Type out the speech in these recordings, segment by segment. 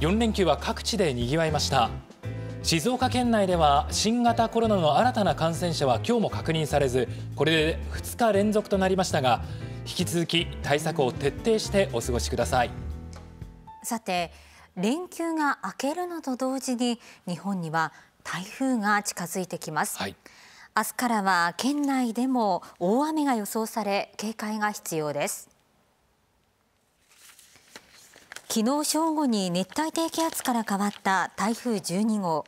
4連休は各地でにぎわいました静岡県内では新型コロナの新たな感染者は今日も確認されずこれで2日連続となりましたが引き続き対策を徹底してお過ごしくださいさて連休が明けるのと同時に日本には台風が近づいてきます、はい、明日からは県内でも大雨が予想され警戒が必要です昨日正午に熱帯低気圧から変わった台風12号。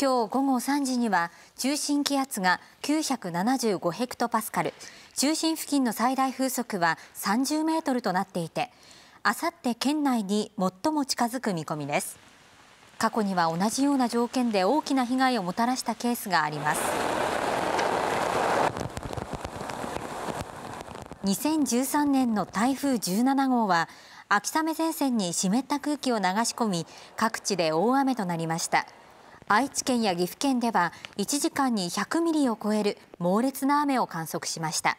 今日午後3時には中心気圧が975ヘクトパスカル、中心付近の最大風速は30メートルとなっていて、あさって県内に最も近づく見込みです。過去には同じような条件で大きな被害をもたらしたケースがあります。2013年の台風17号は秋雨前線に湿った空気を流し込み各地で大雨となりました愛知県や岐阜県では1時間に100ミリを超える猛烈な雨を観測しました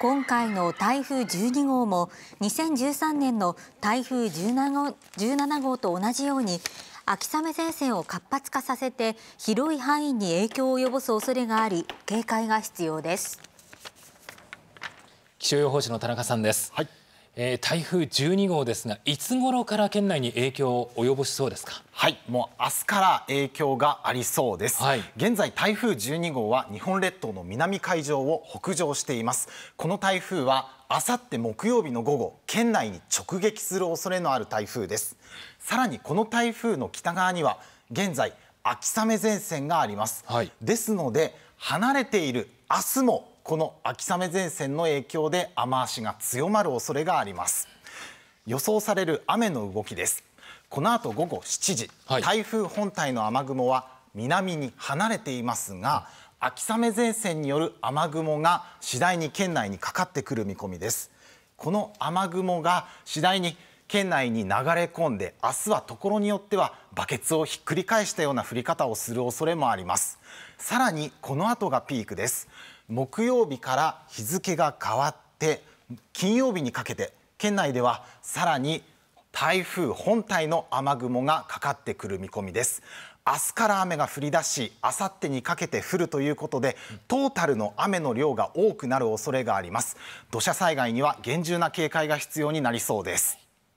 今回の台風12号も2013年の台風17号と同じように秋雨前線を活発化させて広い範囲に影響を及ぼす恐れがあり警戒が必要です気象予報士の田中さんです、はいえー、台風12号ですがいつ頃から県内に影響を及ぼしそうですかはいもう明日から影響がありそうです、はい、現在台風12号は日本列島の南海上を北上していますこの台風はあさって木曜日の午後県内に直撃する恐れのある台風ですさらにこの台風の北側には現在秋雨前線があります、はい、ですので離れている明日もこの秋雨前線の影響で雨足が強まる恐れがあります予想される雨の動きですこの後午後7時、はい、台風本体の雨雲は南に離れていますが秋雨前線による雨雲が次第に県内にかかってくる見込みですこの雨雲が次第に県内に流れ込んで明日はところによってはバケツをひっくり返したような降り方をする恐れもありますさらにこの後がピークです木曜日から日付が変わって金曜日にかけて県内ではさらに台風本体の雨雲がかかってくる見込みです明日から雨が降り出し明後日にかけて降るということでトータルの雨の量が多くなる恐れがあります土砂災害には厳重な警戒が必要になりそうです